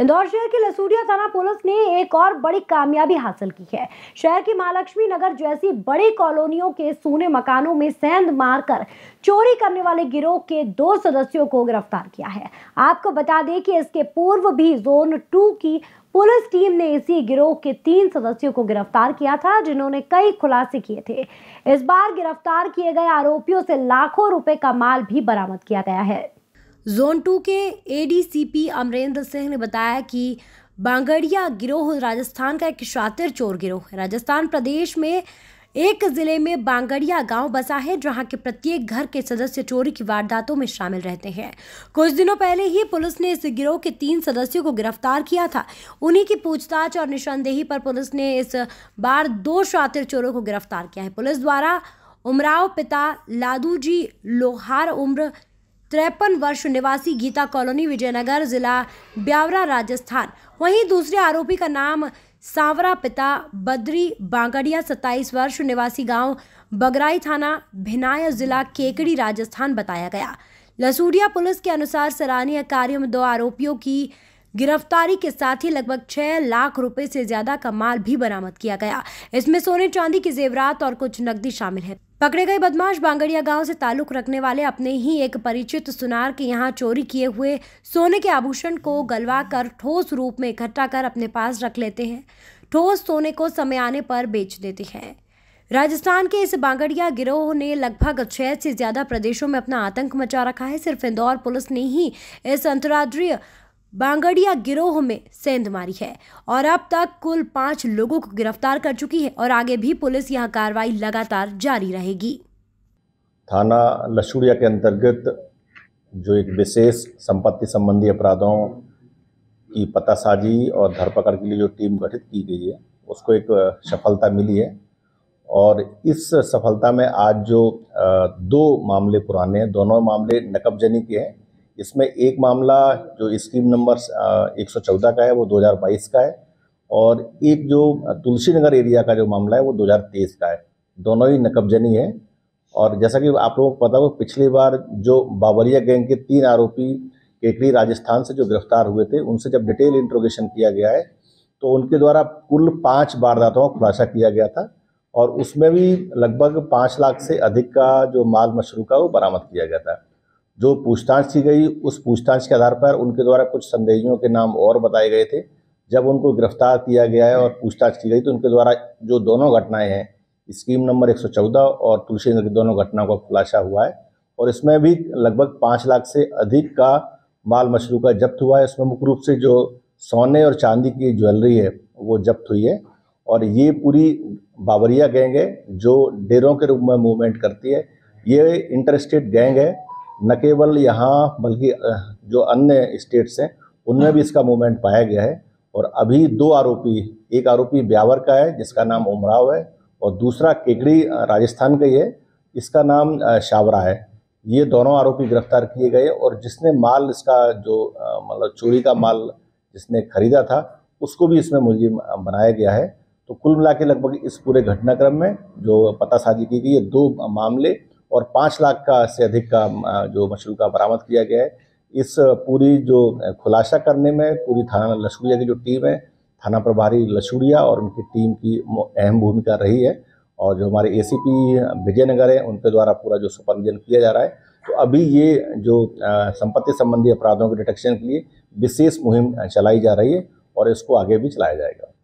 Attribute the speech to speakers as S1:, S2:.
S1: इंदौर शहर के लसूरिया थाना पुलिस ने एक और बड़ी कामयाबी हासिल की है शहर की महालक्ष्मी नगर जैसी बड़ी कॉलोनियों के सोने मकानों में सेंध मारकर चोरी करने वाले गिरोह के दो सदस्यों को गिरफ्तार किया है आपको बता दें कि इसके पूर्व भी जोन टू की पुलिस टीम ने इसी गिरोह के तीन सदस्यों को गिरफ्तार किया था जिन्होंने कई खुलासे किए थे इस बार गिरफ्तार किए गए आरोपियों से लाखों रुपए का माल भी बरामद किया गया है जोन टू के एडीसीपी अमरेंद्र सिंह ने बताया कि बांगड़िया गिरोह राजस्थान का एक शातिर चोर गिरोह है राजस्थान प्रदेश में एक जिले में बांगड़िया गांव बसा है जहां के प्रत्येक घर के सदस्य चोरी की वारदातों में शामिल रहते हैं कुछ दिनों पहले ही पुलिस ने इस गिरोह के तीन सदस्यों को गिरफ्तार किया था उन्हीं की पूछताछ और निशानदेही पर पुलिस ने इस बार दो शातिर चोरों को गिरफ्तार किया है पुलिस द्वारा उमराव पिता लादू जी लोहार उम्र तिरपन वर्ष निवासी गीता कॉलोनी विजयनगर जिला ब्यावरा राजस्थान वहीं दूसरे आरोपी का नाम सांवरा पिता बद्री बांगड़िया सत्ताईस वर्ष निवासी गांव बगराई थाना भिनाया जिला केकड़ी राजस्थान बताया गया लसूरिया पुलिस के अनुसार सराहनीय कार्य में दो आरोपियों की गिरफ्तारी के साथ ही लगभग छह लाख रुपए से ज्यादा का माल भी बरामद किया गया इसमें सोने चांदी के जेवरात और कुछ नकदी शामिल है पकड़े गए बदमाश बांगड़िया गांव से ताल्लुक रखने वाले अपने ही एक परिचित सुनार के यहां चोरी किए हुए सोने के आभूषण को गलवा कर ठोस रूप में इकट्ठा कर अपने पास रख लेते हैं ठोस सोने को समय आने पर बेच देते हैं राजस्थान के इस बांगड़िया गिरोह ने लगभग छः से ज़्यादा प्रदेशों में अपना आतंक मचा रखा है सिर्फ इंदौर पुलिस ने ही इस अंतर्राष्ट्रीय बांगड़िया गिरोह में सेंध मारी है और अब तक कुल पांच लोगों को गिरफ्तार कर चुकी है और आगे भी पुलिस यह कार्रवाई लगातार जारी रहेगी
S2: थाना लछुड़िया के अंतर्गत जो एक विशेष संपत्ति संबंधी अपराधों की पतासाजी और धरपकड़ के लिए जो टीम गठित की गई है उसको एक सफलता मिली है और इस सफलता में आज जो दो मामले पुराने दोनों मामले नकबजनी के हैं इसमें एक मामला जो स्कीम नंबर 114 का है वो 2022 का है और एक जो तुलसी नगर एरिया का जो मामला है वो 2023 का है दोनों ही नकबजनी है और जैसा कि आप लोगों को पता हो पिछली बार जो बाबरिया गैंग के तीन आरोपी केकड़ी राजस्थान से जो गिरफ्तार हुए थे उनसे जब डिटेल इंट्रोगेशन किया गया है तो उनके द्वारा कुल पाँच वारदातों का खुलासा किया गया था और उसमें भी लगभग पाँच लाख से अधिक का जो माल मशरू का वो बरामद किया गया था जो पूछताछ की गई उस पूछताछ के आधार पर उनके द्वारा कुछ संदेहियों के नाम और बताए गए थे जब उनको गिरफ्तार किया गया है और पूछताछ की गई तो उनके द्वारा जो दोनों घटनाएं हैं स्कीम नंबर 114 और तुलसी नगर की दोनों घटनाओं का खुलासा हुआ है और इसमें भी लगभग पाँच लाख से अधिक का माल मशरू का जब्त हुआ है इसमें मुख्य रूप से जो सोने और चांदी की ज्वेलरी है वो जब्त हुई है और ये पूरी बावरिया गैंग है जो डेरों के रूप में मूवमेंट करती है ये इंटरेस्टेड गैंग है न केवल यहाँ बल्कि जो अन्य स्टेट्स हैं उनमें भी हाँ। इसका मूवमेंट पाया गया है और अभी दो आरोपी एक आरोपी ब्यावर का है जिसका नाम उमराव है और दूसरा केकड़ी राजस्थान का ही है इसका नाम शावरा है ये दोनों आरोपी गिरफ्तार किए गए और जिसने माल इसका जो मतलब चोरी का माल जिसने खरीदा था उसको भी इसमें मुलजिम बनाया गया है तो कुल मिला के लगभग इस पूरे घटनाक्रम में जो पता साजी की गई है दो मामले और पाँच लाख का से अधिक का जो मशरू का बरामद किया गया है इस पूरी जो खुलासा करने में पूरी थाना लछूड़िया की जो टीम है थाना प्रभारी लछूड़िया और उनकी टीम की अहम भूमिका रही है और जो हमारे एसीपी विजयनगर है उनके द्वारा पूरा जो सुपरविजन किया जा रहा है तो अभी ये जो संपत्ति संबंधी अपराधों के डिटेक्शन के लिए विशेष मुहिम चलाई जा रही है और इसको आगे भी चलाया जाएगा